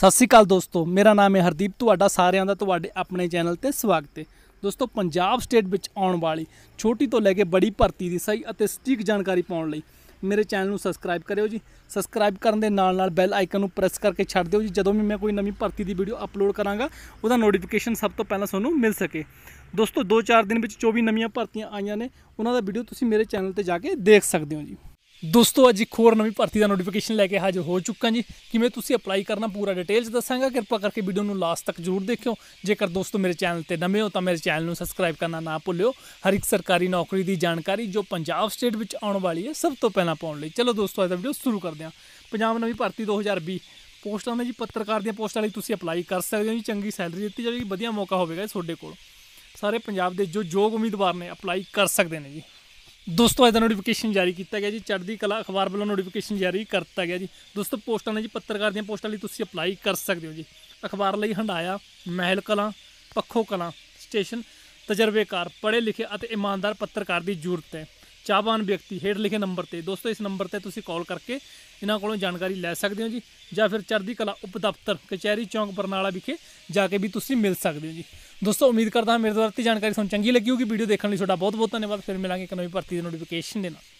ਸਤਿ ਸ੍ਰੀ ਅਕਾਲ ਦੋਸਤੋ ਮੇਰਾ ਨਾਮ ਹੈ ਹਰਦੀਪ ਤੁਹਾਡਾ ਸਾਰਿਆਂ ਦਾ ਤੁਹਾਡੇ ਆਪਣੇ ਚੈਨਲ ਤੇ ਸਵਾਗਤ ਹੈ ਦੋਸਤੋ ਪੰਜਾਬ ਸਟੇਟ ਵਿੱਚ ਆਉਣ ਵਾਲੀ ਛੋਟੀ ਤੋਂ ਲੈ ਕੇ ਬੜੀ ਭਰਤੀ ਦੀ ਸਹੀ ਅਤੇ ਸਟੀਕ ਜਾਣਕਾਰੀ ਪਾਉਣ ਲਈ ਮੇਰੇ ਚੈਨਲ ਨੂੰ ਸਬਸਕ੍ਰਾਈਬ ਕਰਿਓ ਜੀ ਸਬਸਕ੍ਰਾਈਬ ਕਰਨ ਦੇ ਨਾਲ ਨਾਲ ਬੈਲ ਆਈਕਨ ਨੂੰ ਪ੍ਰੈਸ ਕਰਕੇ ਛੱਡ ਦਿਓ ਜੀ ਜਦੋਂ ਵੀ ਮੈਂ ਕੋਈ ਨਵੀਂ ਭਰਤੀ ਦੀ ਵੀਡੀਓ ਅਪਲੋਡ ਕਰਾਂਗਾ ਉਹਦਾ ਨੋਟੀਫਿਕੇਸ਼ਨ ਸਭ ਤੋਂ ਪਹਿਲਾਂ ਤੁਹਾਨੂੰ ਮਿਲ ਸਕੇ ਦੋਸਤੋ 2-4 ਦਿਨ ਵਿੱਚ 24 ਨਵੀਆਂ ਭਰਤੀਆਂ ਆਈਆਂ ਨੇ ਉਹਨਾਂ ਦਾ ਵੀਡੀਓ ਤੁਸੀਂ ਮੇਰੇ ਚੈਨਲ ਤੇ ਜਾ ਕੇ ਦੇਖ ਸਕਦੇ ਹੋ ਜੀ ਦੋਸਤੋ ਅੱਜ ਇੱਕ ਹੋਰ ਨਵੀਂ ਭਰਤੀ ਦਾ ਨੋਟੀਫਿਕੇਸ਼ਨ ਲੈ ਕੇ ਹਾਜ਼ਰ ਹੋ ਚੁੱਕਾ ਜੀ ਕਿਵੇਂ ਤੁਸੀਂ ਅਪਲਾਈ ਕਰਨਾ ਪੂਰਾ ਡਿਟੇਲਸ ਦੱਸਾਂਗਾ ਕਿਰਪਾ ਕਰਕੇ ਵੀਡੀਓ ਨੂੰ ਲਾਸਟ ਤੱਕ ਜ਼ਰੂਰ ਦੇਖਿਓ ਜੇਕਰ ਦੋਸਤੋ ਮੇਰੇ ਚੈਨਲ ਤੇ ਨਵੇਂ ਹੋ ਤਾਂ ਮੇਰੇ ਚੈਨਲ ਨੂੰ ਸਬਸਕ੍ਰਾਈਬ ਕਰਨਾ ਨਾ ਭੁੱਲਿਓ ਹਰ ਇੱਕ ਸਰਕਾਰੀ ਨੌਕਰੀ ਦੀ ਜਾਣਕਾਰੀ ਜੋ ਪੰਜਾਬ ਸਟੇਟ ਵਿੱਚ ਆਉਣ ਵਾਲੀ ਹੈ ਸਭ ਤੋਂ ਪਹਿਲਾਂ ਪਾਉਣ ਲਈ ਚਲੋ ਦੋਸਤੋ ਅੱਜ ਦਾ ਵੀਡੀਓ ਸ਼ੁਰੂ ਕਰਦੇ ਹਾਂ ਪੰਜਾਬ ਨਵੀਂ ਭਰਤੀ 2020 ਪੋਸਟਾਂ ਦੇ ਜੀ ਪੱਤਰਕਾਰ ਦੀਆਂ ਪੋਸਟਾਂ ਲਈ ਤੁਸੀਂ ਅਪਲਾਈ ਕਰ ਸਕਦੇ ਹੋ ਜੀ ਚੰਗੀ ਸੈਲਰੀ ਦਿੱਤੀ ਜਾਵੇਗੀ ਵਧੀਆ ਮੌਕਾ ਹੋਵੇਗਾ ਤੁਹਾਡੇ ਕੋਲ ਸਾਰੇ ਪੰਜਾਬ ਦੇ ਜੋ ਯੋਗ ਉਮੀਦਵਾਰ ਨੇ ਅਪਲਾਈ ਕਰ ਸਕਦੇ ਨੇ ਜੀ ਦੋਸਤੋ ਇਹਦਾ ਨੋਟੀਫਿਕੇਸ਼ਨ ਜਾਰੀ ਕੀਤਾ ਗਿਆ ਜੀ ਚੜ੍ਹਦੀ ਕਲਾ ਅਖਬਾਰ ਵੱਲੋਂ ਨੋਟੀਫਿਕੇਸ਼ਨ ਜਾਰੀ ਕਰਤਾ ਗਿਆ ਜੀ ਦੋਸਤੋ ਪੋਸਟਾਂ ਨੇ ਜੀ ਪੱਤਰਕਾਰ ਦੀਆਂ ਪੋਸਟਾਂ ਲਈ ਤੁਸੀਂ ਅਪਲਾਈ ਕਰ ਸਕਦੇ ਹੋ ਜੀ ਅਖਬਾਰ ਲਈ ਹੰਡਾਇਆ ਮਹਿਲ ਕਲਾ ਪੱਖੋ ਕਲਾ ਸਟੇਸ਼ਨ ਤਜਰਬੇਕਾਰ ਪੜ੍ਹੇ ਲਿਖੇ ਅਤੇ ਇਮਾਨਦਾਰ ਪੱਤਰਕਾਰ ਦੀ ਜ਼ਰੂਰਤ ਹੈ ਚਾਹਵਾਨ ਵਿਅਕਤੀ ਹੇਠ ਲਿਖੇ ਨੰਬਰ ਤੇ ਦੋਸਤੋ ਇਸ ਨੰਬਰ ਤੇ ਤੁਸੀਂ ਕਾਲ ਕਰਕੇ ਇਹਨਾਂ ਕੋਲੋਂ ਜਾਣਕਾਰੀ ਲੈ ਸਕਦੇ ਹੋ ਜੀ ਜਾਂ ਫਿਰ ਚੜ੍ਹਦੀ ਕਲਾ ਉਪ ਦਫ਼ਤਰ ਕਚਹਿਰੀ ਚੌਂਕ ਬਰਨਾਲਾ ਵਿਖੇ ਜਾ ਕੇ ਵੀ ਤੁਸੀਂ ਮਿਲ ਸਕਦੇ ਹੋ ਜੀ ਦੋਸਤੋ ਉਮੀਦ ਕਰਦਾ ਹਾਂ ਮੇਰੇ ਦੁਆਰਾ ਦਿੱਤੀ ਜਾਣਕਾਰੀ ਤੁਹਾਨੂੰ ਚੰਗੀ ਲੱਗੀ ਹੋਊਗੀ ਵੀਡੀਓ ਦੇਖਣ ਲਈ ਤੁਹਾਡਾ ਬਹੁਤ ਬਹੁਤ ਧੰਨਵਾਦ ਫਿਰ ਮਿਲਾਂਗੇ ਇੱਕ ਨਵੀਂ ਭਰਤੀ ਦੀ ਨੋਟੀਫਿਕੇਸ਼ਨ ਦੇ ਨਾਲ